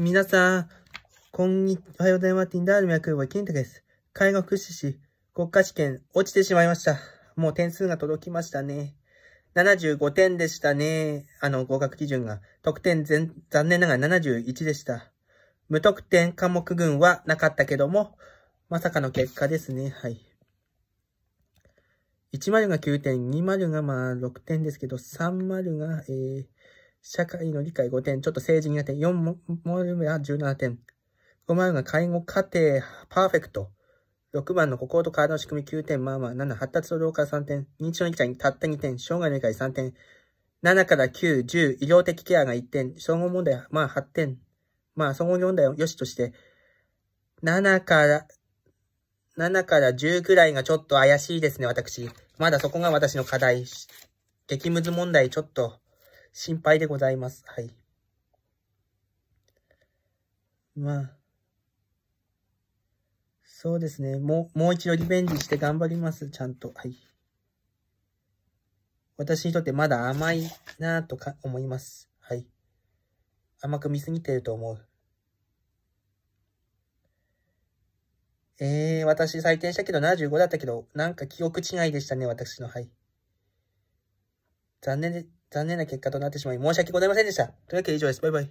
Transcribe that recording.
皆さん、こんに、おはようございます。ティンダールミヤクーボイケンタです。介護福祉士、国家試験落ちてしまいました。もう点数が届きましたね。75点でしたね。あの、合格基準が。得点全、残念ながら71でした。無得点科目群はなかったけども、まさかの結果ですね。はい。10が9点、20がまあ6点ですけど、30が、えー、社会の理解5点、ちょっと政治2点、4問目は17点。5番が介護家庭、パーフェクト。6番の心と体の仕組み9点、まあまあ7、発達と老化3点、認知症の理解にたった2点、障害の理解3点、7から9、10、医療的ケアが1点、総合問題まあ8点、まあ総合問題を良しとして、7から、7から10くらいがちょっと怪しいですね、私。まだそこが私の課題。激ムズ問題ちょっと心配でございます。はい。まあ。そうですね。もう、もう一度リベンジして頑張ります。ちゃんと。はい。私にとってまだ甘いなぁとか思います。はい。甘く見すぎてると思う。えー、私採点したけど75だったけど、なんか記憶違いでしたね、私の。はい。残念で、残念な結果となってしまい申し訳ございませんでした。というわけで以上です。バイバイ。